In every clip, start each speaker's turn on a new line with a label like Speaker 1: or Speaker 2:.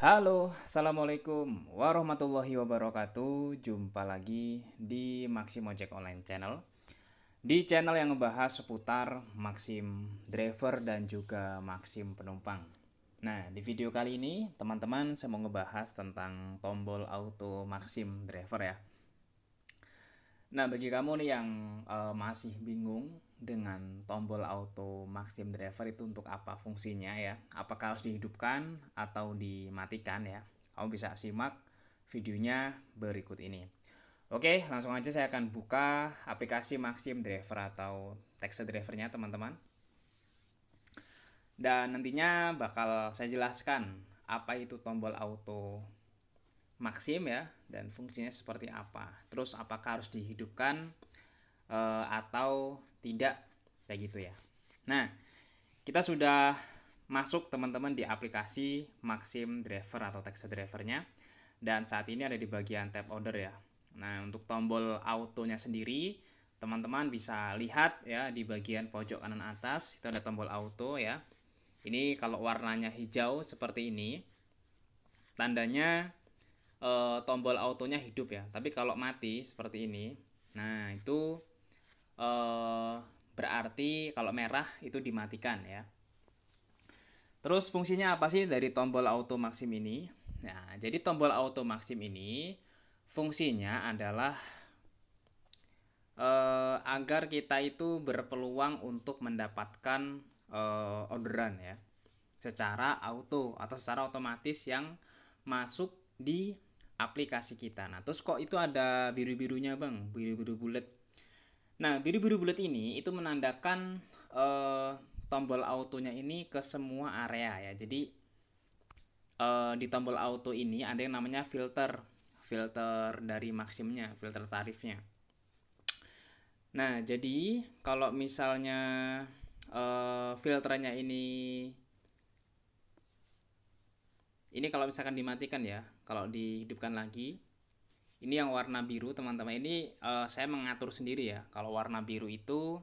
Speaker 1: Halo, Assalamualaikum warahmatullahi wabarakatuh Jumpa lagi di Maxim Ojek Online Channel Di channel yang ngebahas seputar Maxim Driver dan juga Maxim Penumpang Nah, di video kali ini teman-teman saya mau ngebahas tentang tombol auto Maxim Driver ya Nah, bagi kamu nih yang uh, masih bingung dengan tombol auto Maxim driver itu untuk apa fungsinya ya? Apakah harus dihidupkan atau dimatikan ya? Kamu bisa simak videonya berikut ini. Oke, langsung aja saya akan buka aplikasi Maxim Driver atau text drivernya teman-teman. Dan nantinya bakal saya jelaskan apa itu tombol auto maksim ya dan fungsinya seperti apa terus apakah harus dihidupkan e, atau tidak kayak gitu ya nah kita sudah masuk teman-teman di aplikasi Maksim Driver atau text drivernya dan saat ini ada di bagian tab order ya nah untuk tombol autonya sendiri teman-teman bisa lihat ya di bagian pojok kanan atas itu ada tombol auto ya ini kalau warnanya hijau seperti ini tandanya e, tombol autonya hidup ya tapi kalau mati seperti ini nah itu e, berarti kalau merah itu dimatikan ya terus fungsinya apa sih dari tombol auto maksim ini nah jadi tombol auto maksim ini fungsinya adalah eh, agar kita itu berpeluang untuk mendapatkan orderan ya secara auto atau secara otomatis yang masuk di aplikasi kita. Nah, terus kok itu ada biru-birunya, Bang? Biru-biru bulat. Nah, biru-biru bulat ini itu menandakan uh, tombol autonya ini ke semua area ya. Jadi uh, di tombol auto ini ada yang namanya filter, filter dari maksimumnya, filter tarifnya. Nah, jadi kalau misalnya uh, filternya ini ini kalau misalkan dimatikan ya kalau dihidupkan lagi ini yang warna biru teman-teman ini uh, saya mengatur sendiri ya kalau warna biru itu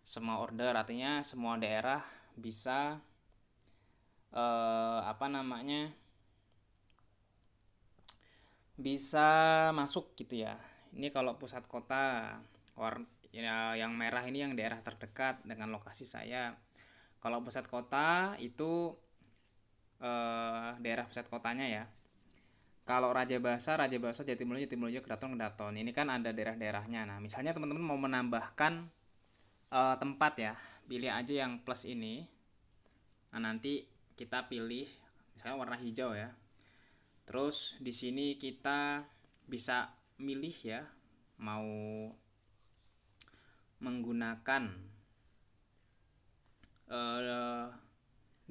Speaker 1: semua order artinya semua daerah bisa uh, apa namanya bisa masuk gitu ya ini kalau pusat kota warna ya, yang merah ini yang daerah terdekat dengan lokasi saya kalau pusat kota itu uh, daerah pusat kotanya ya kalau Raja Basa, Raja Bahasa Jatimulyo, Jatimulyo, Kedaton, Kedaton. Ini kan ada daerah-daerahnya. Nah, misalnya teman-teman mau menambahkan uh, tempat ya, pilih aja yang plus ini. Nah, nanti kita pilih misalnya warna hijau ya. Terus di sini kita bisa milih ya mau menggunakan uh,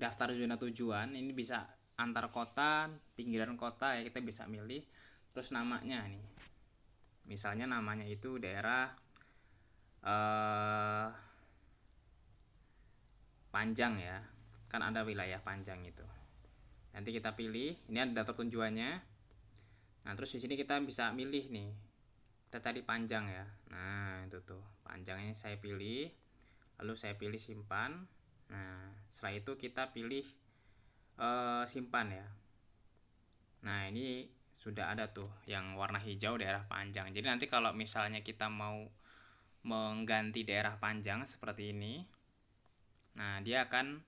Speaker 1: daftar zona tujuan ini bisa antar kota pinggiran kota ya kita bisa milih terus namanya nih misalnya namanya itu daerah eh, panjang ya kan ada wilayah panjang itu nanti kita pilih ini ada daftar tujuannya nah terus di sini kita bisa milih nih kita cari panjang ya nah itu tuh panjangnya saya pilih lalu saya pilih simpan Nah, setelah itu kita pilih e, simpan ya. Nah, ini sudah ada tuh yang warna hijau daerah panjang. Jadi nanti kalau misalnya kita mau mengganti daerah panjang seperti ini, nah dia akan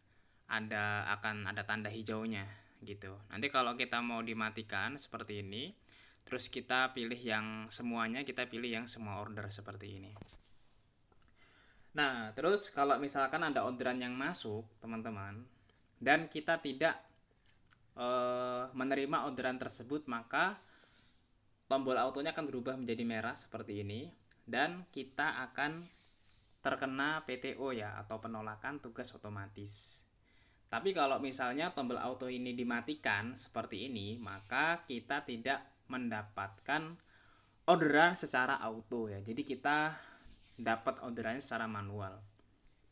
Speaker 1: ada akan ada tanda hijaunya gitu. Nanti kalau kita mau dimatikan seperti ini, terus kita pilih yang semuanya, kita pilih yang semua order seperti ini. Nah, terus kalau misalkan ada orderan yang masuk, teman-teman, dan kita tidak e, menerima orderan tersebut, maka tombol autonya akan berubah menjadi merah seperti ini dan kita akan terkena PTO ya atau penolakan tugas otomatis. Tapi kalau misalnya tombol auto ini dimatikan seperti ini, maka kita tidak mendapatkan orderan secara auto ya. Jadi kita dapat orderannya secara manual.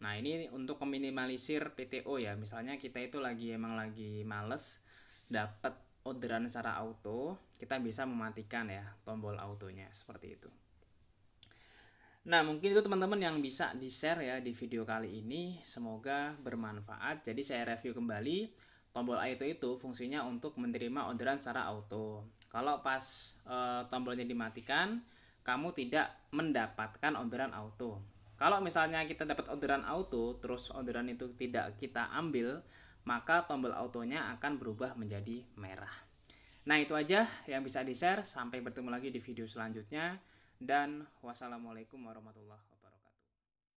Speaker 1: Nah ini untuk meminimalisir PTO ya misalnya kita itu lagi emang lagi males dapat orderan secara auto kita bisa mematikan ya tombol autonya seperti itu. Nah mungkin itu teman-teman yang bisa di-share ya di video kali ini Semoga bermanfaat Jadi saya review kembali Tombol auto itu fungsinya untuk menerima orderan secara auto Kalau pas e, tombolnya dimatikan kamu tidak mendapatkan orderan auto. Kalau misalnya kita dapat orderan auto, terus orderan itu tidak kita ambil, maka tombol autonya akan berubah menjadi merah. Nah, itu aja yang bisa di-share. Sampai bertemu lagi di video selanjutnya, dan wassalamualaikum warahmatullahi wabarakatuh.